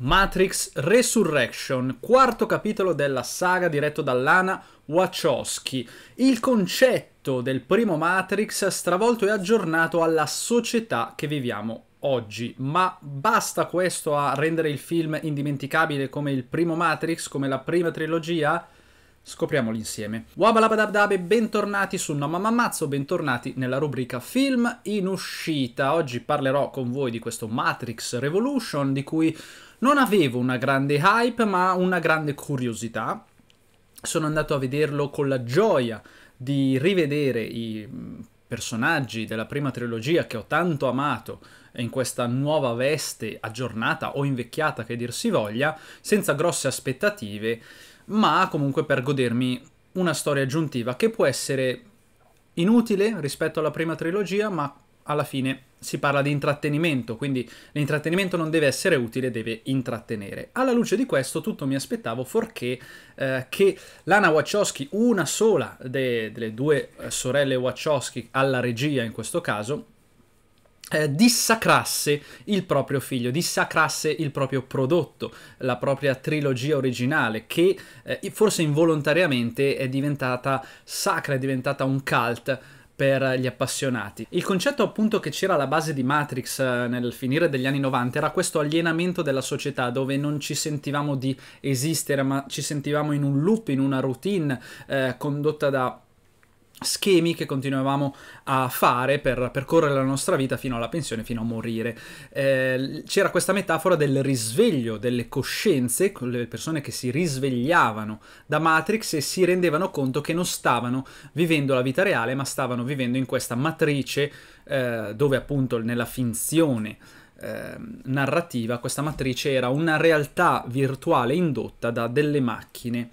Matrix Resurrection, quarto capitolo della saga diretto da Lana Wachowski. Il concetto del primo Matrix stravolto e aggiornato alla società che viviamo oggi, ma basta questo a rendere il film indimenticabile come il primo Matrix, come la prima trilogia? Scopriamolo insieme. Wabalabadabdabe, bentornati su No Mamma bentornati nella rubrica Film in uscita. Oggi parlerò con voi di questo Matrix Revolution di cui non avevo una grande hype, ma una grande curiosità. Sono andato a vederlo con la gioia di rivedere i mm, personaggi della prima trilogia che ho tanto amato in questa nuova veste aggiornata o invecchiata che dir si voglia, senza grosse aspettative, ma comunque per godermi una storia aggiuntiva che può essere inutile rispetto alla prima trilogia, ma alla fine si parla di intrattenimento, quindi l'intrattenimento non deve essere utile, deve intrattenere. Alla luce di questo tutto mi aspettavo, forché eh, che Lana Wachowski, una sola de delle due eh, sorelle Wachowski alla regia in questo caso, eh, dissacrasse il proprio figlio, dissacrasse il proprio prodotto, la propria trilogia originale, che eh, forse involontariamente è diventata sacra, è diventata un cult per gli appassionati. Il concetto appunto che c'era alla base di Matrix eh, nel finire degli anni 90 era questo alienamento della società dove non ci sentivamo di esistere ma ci sentivamo in un loop, in una routine eh, condotta da schemi che continuavamo a fare per percorrere la nostra vita fino alla pensione, fino a morire. Eh, c'era questa metafora del risveglio delle coscienze, con le persone che si risvegliavano da Matrix e si rendevano conto che non stavano vivendo la vita reale, ma stavano vivendo in questa matrice eh, dove appunto nella finzione eh, narrativa questa matrice era una realtà virtuale indotta da delle macchine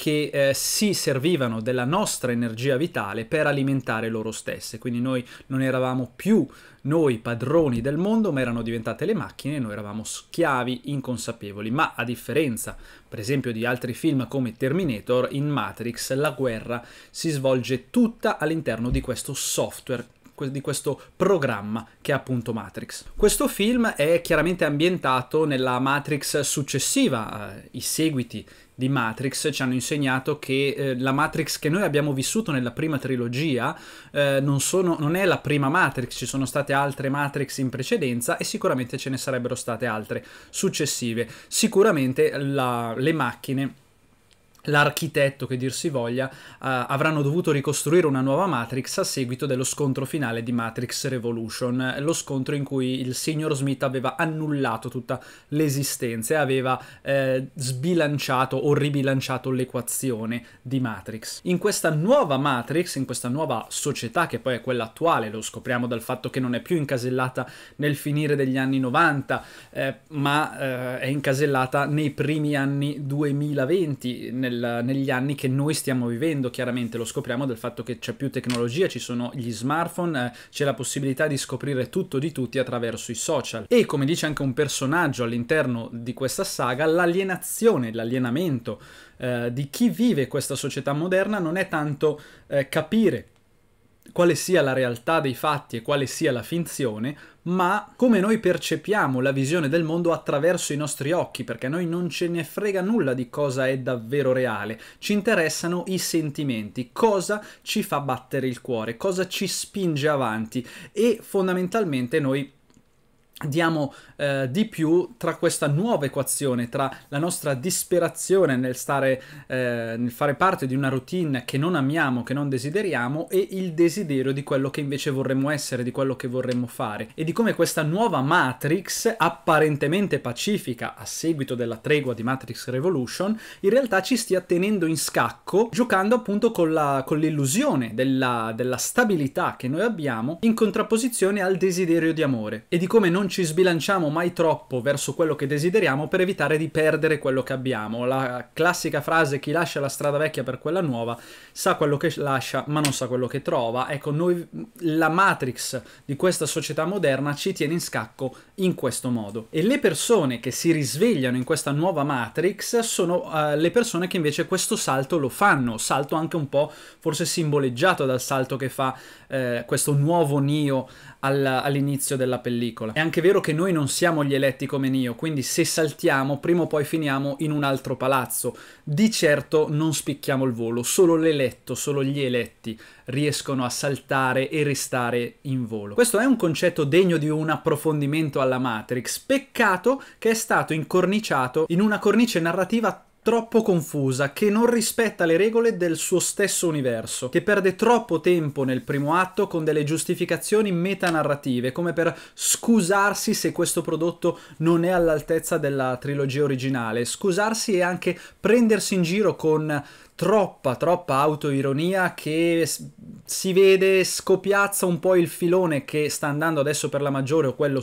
che eh, si servivano della nostra energia vitale per alimentare loro stesse. Quindi noi non eravamo più noi padroni del mondo, ma erano diventate le macchine noi eravamo schiavi inconsapevoli. Ma a differenza, per esempio, di altri film come Terminator, in Matrix la guerra si svolge tutta all'interno di questo software di questo programma che è appunto Matrix. Questo film è chiaramente ambientato nella Matrix successiva, eh, i seguiti di Matrix ci hanno insegnato che eh, la Matrix che noi abbiamo vissuto nella prima trilogia eh, non, sono, non, è la prima Matrix, ci sono state altre Matrix in precedenza e sicuramente ce ne sarebbero state altre successive. Sicuramente la, le macchine l'architetto che dir si voglia, uh, avranno dovuto ricostruire una nuova Matrix a seguito dello scontro finale di Matrix Revolution, lo scontro in cui il signor Smith aveva annullato tutta l'esistenza e aveva eh, sbilanciato o ribilanciato l'equazione di Matrix. In questa nuova Matrix, in questa nuova società che poi è quella attuale, lo scopriamo dal fatto che non è più incasellata nel finire degli anni 90, eh, ma eh, è incasellata nei primi anni 2020, nel, negli anni che noi stiamo vivendo, chiaramente lo scopriamo dal fatto che c'è più tecnologia, ci sono gli smartphone, eh, c'è la possibilità di scoprire tutto di tutti attraverso i social. E come dice anche un personaggio all'interno di questa saga, l'alienazione, l'alienamento eh, di chi vive questa società moderna non è tanto eh, capire quale sia la realtà dei fatti e quale sia la finzione, ma come noi percepiamo la visione del mondo attraverso i nostri occhi, perché a noi non ce ne frega nulla di cosa è davvero reale, ci interessano i sentimenti, cosa ci fa battere il cuore, cosa ci spinge avanti e fondamentalmente noi diamo eh, di più tra questa nuova equazione, tra la nostra disperazione nel, stare, eh, nel fare parte di una routine che non amiamo, che non desideriamo, e il desiderio di quello che invece vorremmo essere, di quello che vorremmo fare, e di come questa nuova Matrix, apparentemente pacifica a seguito della tregua di Matrix Revolution, in realtà ci stia tenendo in scacco, giocando appunto con, la, con l'illusione della, della stabilità che noi abbiamo in contrapposizione al desiderio di amore, e di come non ci sbilanciamo mai troppo verso quello che desideriamo per evitare di perdere quello che abbiamo. La classica frase chi lascia la strada vecchia per quella nuova sa quello che lascia ma non sa quello che trova. Ecco, noi, la matrix di questa società moderna ci tiene in scacco in questo modo. E le persone che si risvegliano in questa nuova matrix sono uh, le persone che invece questo salto lo fanno, salto anche un po' forse simboleggiato dal salto che fa uh, questo nuovo Neo all'inizio della pellicola. E anche anche vero che noi non siamo gli eletti come Nio, quindi se saltiamo prima o poi finiamo in un altro palazzo. Di certo non spicchiamo il volo, solo l'eletto, solo gli eletti riescono a saltare e restare in volo. Questo è un concetto degno di un approfondimento alla Matrix, peccato che è stato incorniciato in una cornice narrativa troppo confusa, che non rispetta le regole del suo stesso universo, che perde troppo tempo nel primo atto con delle giustificazioni metanarrative, come per scusarsi se questo prodotto non è all'altezza della trilogia originale, scusarsi e anche prendersi in giro con troppa, troppa autoironia che si vede, scopiazza un po' il filone che sta andando adesso per la maggiore, o quello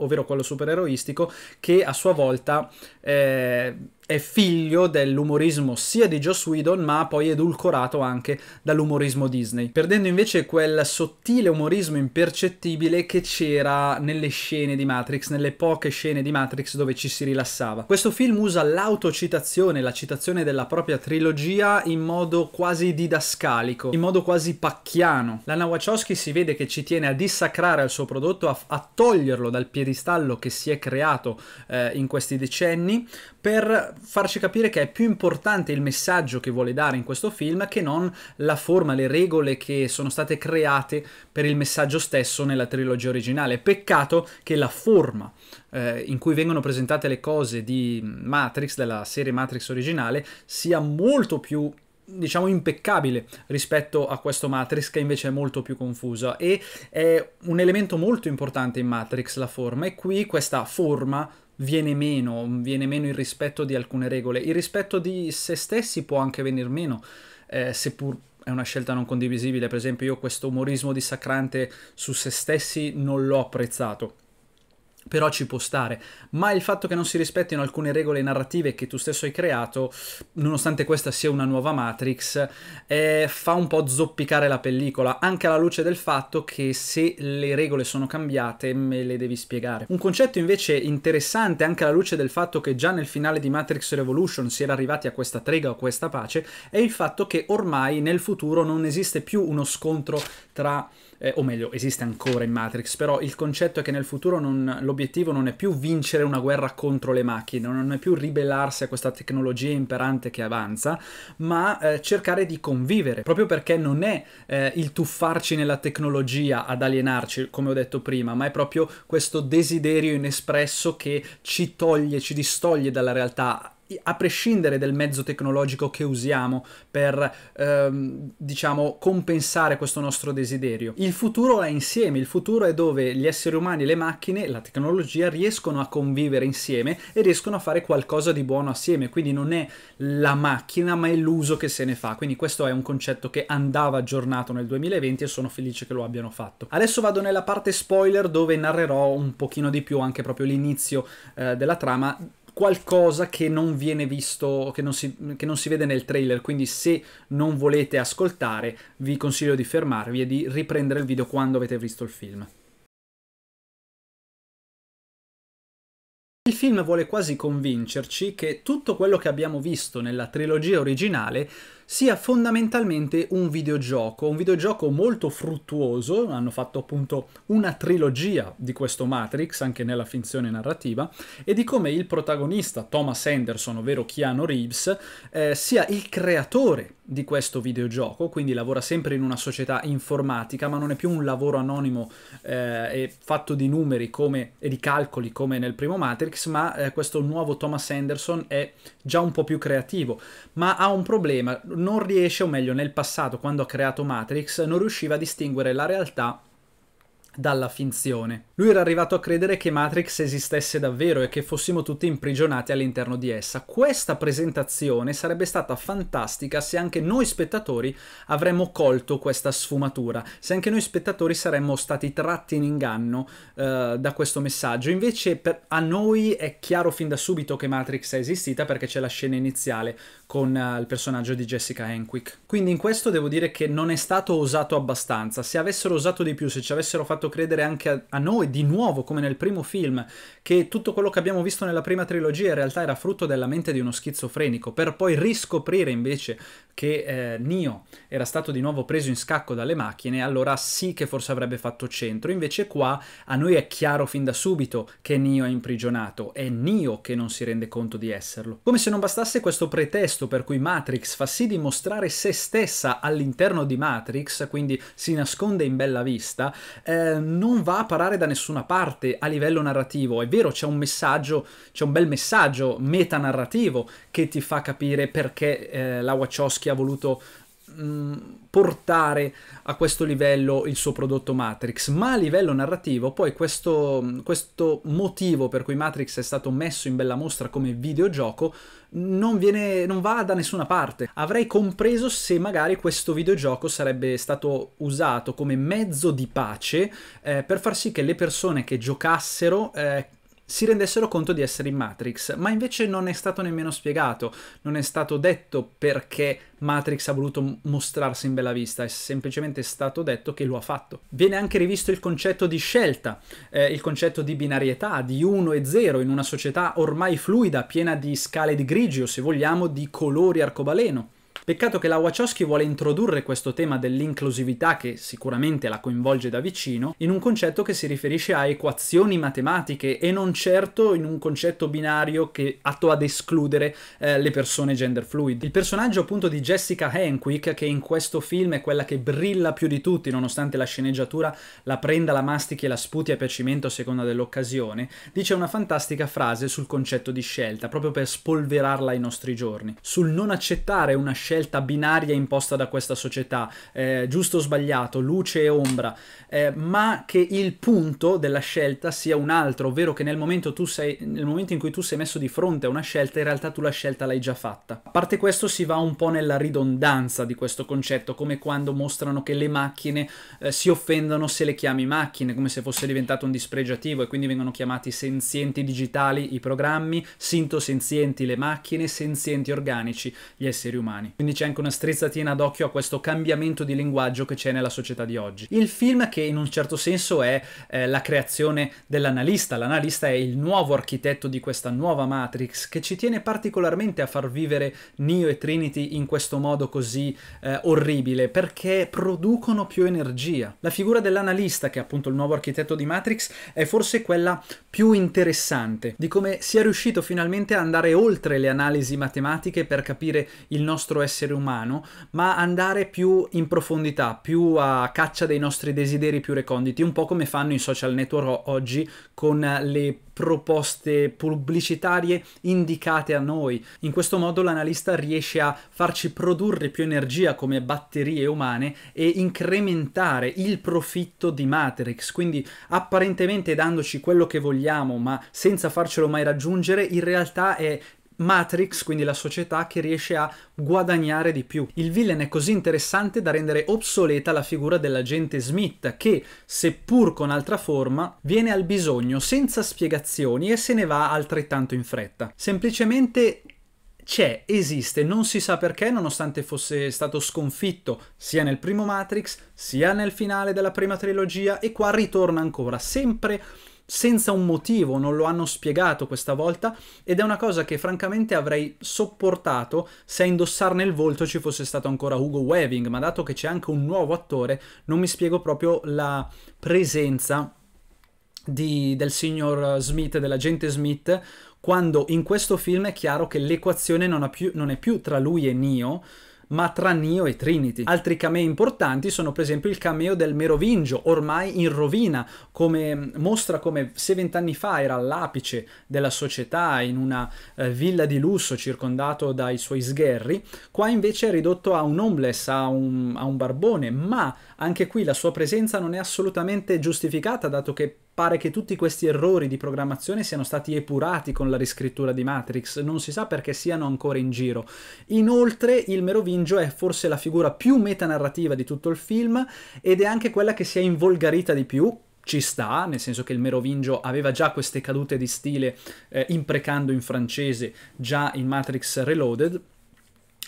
ovvero quello supereroistico, che a sua volta eh, è figlio dell'umorismo sia di Joss Whedon, ma poi edulcorato anche dall'umorismo Disney, perdendo invece quel sottile umorismo impercettibile che c'era nelle scene di Matrix, nelle poche scene di Matrix dove ci si rilassava. Questo film usa l'autocitazione, la citazione della propria trilogia in modo quasi didascalico, in modo quasi pacchiano. Lana Wachowski si vede che ci tiene a dissacrare il suo prodotto, a, a toglierlo dal piedistallo che si è creato eh, in questi decenni, per farci capire che è più importante il messaggio che vuole dare in questo film che non la forma, le regole che sono state create per il messaggio stesso nella trilogia originale. Peccato che la forma eh, in cui vengono presentate le cose di Matrix, della serie Matrix originale, sia molto più diciamo impeccabile rispetto a questo Matrix che invece è molto più confuso e è un elemento molto importante in Matrix la forma e qui questa forma viene meno, viene meno il rispetto di alcune regole, il rispetto di se stessi può anche venir meno eh, seppur è una scelta non condivisibile, per esempio io questo umorismo dissacrante su se stessi non l'ho apprezzato però ci può stare. Ma il fatto che non si rispettino alcune regole narrative che tu stesso hai creato, nonostante questa sia una nuova Matrix, eh, fa un po' zoppicare la pellicola, anche alla luce del fatto che se le regole sono cambiate me le devi spiegare. Un concetto invece interessante, anche alla luce del fatto che già nel finale di Matrix Revolution si era arrivati a questa trega o questa pace, è il fatto che ormai nel futuro non esiste più uno scontro tra eh, o meglio, esiste ancora in Matrix, però il concetto è che nel futuro non, l'obiettivo non è più vincere una guerra contro le macchine, non è più ribellarsi a questa tecnologia imperante che avanza, ma eh, cercare di convivere, proprio perché non è eh, il tuffarci nella tecnologia ad alienarci, come ho detto prima, ma è proprio questo desiderio inespresso che ci toglie, ci distoglie dalla realtà a prescindere del mezzo tecnologico che usiamo per, ehm, diciamo, compensare questo nostro desiderio. Il futuro è insieme, il futuro è dove gli esseri umani, le macchine, la tecnologia riescono a convivere insieme e riescono a fare qualcosa di buono assieme, quindi non è la macchina ma è l'uso che se ne fa, quindi questo è un concetto che andava aggiornato nel 2020 e sono felice che lo abbiano fatto. Adesso vado nella parte spoiler dove narrerò un pochino di più anche proprio l'inizio eh, della trama qualcosa che non viene visto, che non, si, che non si vede nel trailer, quindi se non volete ascoltare vi consiglio di fermarvi e di riprendere il video quando avete visto il film. Il film vuole quasi convincerci che tutto quello che abbiamo visto nella trilogia originale sia fondamentalmente un videogioco, un videogioco molto fruttuoso, hanno fatto appunto una trilogia di questo Matrix anche nella finzione narrativa e di come il protagonista Thomas Anderson, ovvero Keanu Reeves, eh, sia il creatore di questo videogioco, quindi lavora sempre in una società informatica, ma non è più un lavoro anonimo eh, e fatto di numeri come, e di calcoli come nel primo Matrix, ma eh, questo nuovo Thomas Anderson è già un po' più creativo, ma ha un problema, non riesce, o meglio nel passato quando ha creato Matrix, non riusciva a distinguere la realtà dalla finzione. Lui era arrivato a credere che Matrix esistesse davvero e che fossimo tutti imprigionati all'interno di essa. Questa presentazione sarebbe stata fantastica se anche noi spettatori avremmo colto questa sfumatura, se anche noi spettatori saremmo stati tratti in inganno eh, da questo messaggio. Invece per, a noi è chiaro fin da subito che Matrix è esistita perché c'è la scena iniziale con eh, il personaggio di Jessica Henwick. Quindi in questo devo dire che non è stato osato abbastanza. Se avessero usato di più, se ci avessero fatto fatto credere anche a, a, noi, di nuovo, come nel primo film, che tutto quello che abbiamo visto nella prima trilogia in realtà era frutto della mente di uno schizofrenico, per poi riscoprire invece che eh, Neo era stato di nuovo preso in scacco dalle macchine, allora sì che forse avrebbe fatto centro. Invece qua a noi è chiaro fin da subito che Neo è imprigionato, è Neo che non si rende conto di esserlo. Come se non bastasse questo pretesto per cui Matrix fa sì di mostrare se stessa all'interno di Matrix, quindi si nasconde in bella vista, eh, non va a parare da nessuna parte a livello narrativo. È vero, c'è un messaggio, c'è un bel messaggio metanarrativo che ti fa capire perché eh, la Wachowski ha voluto Mm, portare a questo livello il suo prodotto Matrix, ma a livello narrativo poi questo, mm, questo motivo per cui Matrix è stato messo in bella mostra come videogioco non, viene, non va da nessuna parte. Avrei compreso se magari questo videogioco sarebbe stato usato come mezzo di pace eh, per far sì che le persone che giocassero eh, si rendessero conto di essere in Matrix, ma invece non è stato nemmeno spiegato, non è stato detto perché Matrix ha voluto mostrarsi in bella vista, è semplicemente stato detto che lo ha fatto. Viene anche rivisto il concetto di scelta, eh, il concetto di binarietà, di 1 e 0 in una società ormai fluida, piena di scale di grigio, se vogliamo, di colori arcobaleno. Peccato che la Wachowski vuole introdurre questo tema dell'inclusività, che sicuramente la coinvolge da vicino, in un concetto che si riferisce a equazioni matematiche e non certo in un concetto binario che atto ad escludere eh, le persone gender fluid. Il personaggio appunto di Jessica Henwick, che in questo film è quella che brilla più di tutti, nonostante la sceneggiatura la prenda, la mastichi e la sputi a piacimento a seconda dell'occasione, dice una fantastica frase sul concetto di scelta, proprio per spolverarla ai nostri giorni. Sul non accettare una scelta scelta binaria imposta da questa società, eh, giusto o sbagliato, luce e ombra, eh, ma che il punto della scelta sia un altro, ovvero che nel momento, sei, nel momento in cui tu sei messo di fronte a una scelta, in realtà tu la scelta l'hai già fatta. A parte questo si va un po' nella ridondanza di questo concetto, come quando mostrano che le macchine eh, si offendono se le chiami macchine, come se fosse diventato un dispregiativo e quindi vengono chiamati senzienti digitali i programmi, sintosenzienti le macchine, senzienti organici gli esseri umani. Quindi c'è anche una strizzatina d'occhio a questo cambiamento di linguaggio che c'è nella società di oggi. Il film che in un certo senso è eh, la creazione dell'analista, l'analista è il nuovo architetto di questa nuova Matrix che ci tiene particolarmente a far vivere Neo e Trinity in questo modo così eh, orribile perché producono più energia. La figura dell'analista, che è appunto il nuovo architetto di Matrix, è forse quella più interessante di come sia riuscito finalmente ad andare oltre le analisi matematiche per capire il nostro essere essere umano, ma andare più in profondità, più a caccia dei nostri desideri più reconditi, un po' come fanno i social network oggi con le proposte pubblicitarie indicate a noi. In questo modo l'analista riesce a farci produrre più energia come batterie umane e incrementare il profitto di Matrix, quindi apparentemente dandoci quello che vogliamo, ma senza farcelo mai raggiungere, in realtà è Matrix, quindi la società che riesce a guadagnare di più. Il villain è così interessante da rendere obsoleta la figura dell'agente Smith che, seppur con altra forma, viene al bisogno senza spiegazioni e se ne va altrettanto in fretta. Semplicemente c'è, esiste, non si sa perché, nonostante fosse stato sconfitto sia nel primo Matrix, sia nel finale della prima trilogia, e qua ritorna ancora, sempre senza un motivo, non lo hanno spiegato questa volta ed è una cosa che francamente avrei sopportato se a indossarne il volto ci fosse stato ancora Hugo Weaving, ma dato che c'è anche un nuovo attore non mi spiego proprio la presenza di, del signor Smith, dell'agente Smith, quando in questo film è chiaro che l'equazione non, non è più tra lui e Neo, ma tra Neo e Trinity. Altri camei importanti sono per esempio il cameo del Merovingio, ormai in rovina, come mm, mostra come se vent'anni fa era all'apice della società in una eh, villa di lusso circondato dai suoi sgherri, qua invece è ridotto a un homeless, a un, a un barbone, ma anche qui la sua presenza non è assolutamente giustificata dato che Pare che tutti questi errori di programmazione siano stati epurati con la riscrittura di Matrix, non si sa perché siano ancora in giro. Inoltre il Merovingio è forse la figura più metanarrativa di tutto il film ed è anche quella che si è involgarita di più, ci sta, nel senso che il Merovingio aveva già queste cadute di stile eh, imprecando in francese già in Matrix Reloaded,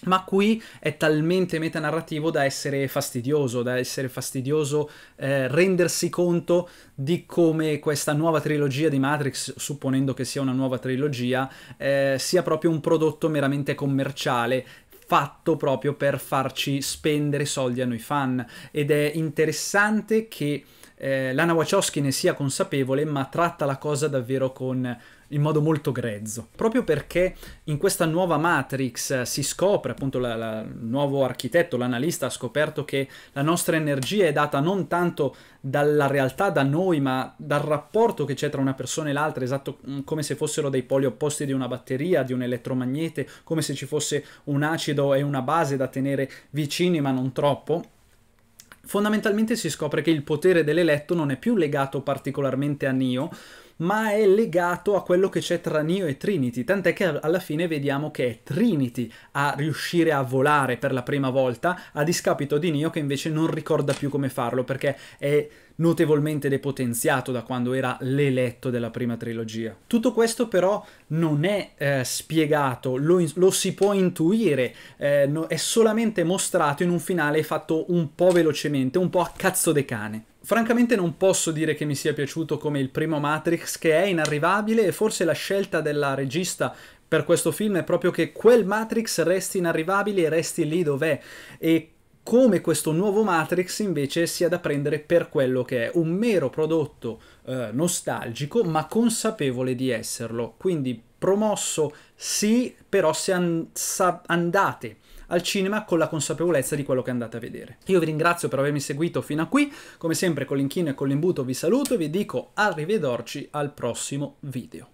ma qui è talmente metanarrativo da essere fastidioso, da essere fastidioso eh, rendersi conto di come questa nuova trilogia di Matrix, supponendo che sia una nuova trilogia, eh, sia proprio un prodotto meramente commerciale, fatto proprio per farci spendere soldi a noi fan ed è interessante che eh, Lana Wachowski ne sia consapevole ma tratta la cosa davvero con in modo molto grezzo, proprio perché in questa nuova Matrix eh, si scopre, appunto la, la, il nuovo architetto, l'analista ha scoperto che la nostra energia è data non tanto dalla realtà da noi, ma dal rapporto che c'è tra una persona e l'altra, esatto mm, come se fossero dei poli opposti di una batteria, di un elettromagnete, come se ci fosse un acido e una base da tenere vicini ma non troppo. Fondamentalmente si scopre che il potere dell'eletto non è più legato particolarmente a Nio, ma è legato a quello che c'è tra Neo e Trinity, tant'è che alla fine vediamo che è Trinity a riuscire a volare per la prima volta, a discapito di Neo che invece non ricorda più come farlo perché è notevolmente depotenziato da quando era l'eletto della prima trilogia. Tutto questo però non è eh, spiegato, lo, lo, si può intuire, eh, no, è solamente mostrato in un finale fatto un po' velocemente, un po' a cazzo de cane. Francamente non posso dire che mi sia piaciuto come il primo Matrix, che è inarrivabile e forse la scelta della regista per questo film è proprio che quel Matrix resti inarrivabile e resti lì dov'è. E come questo nuovo Matrix invece sia da prendere per quello che è, un mero prodotto eh, nostalgico ma consapevole di esserlo, quindi promosso sì, però se an- andate al cinema con la consapevolezza di quello che andate a vedere. Io vi ringrazio per avermi seguito fino a qui, come sempre con l'inchino e con l'imbuto vi saluto e vi dico arrivederci al prossimo video.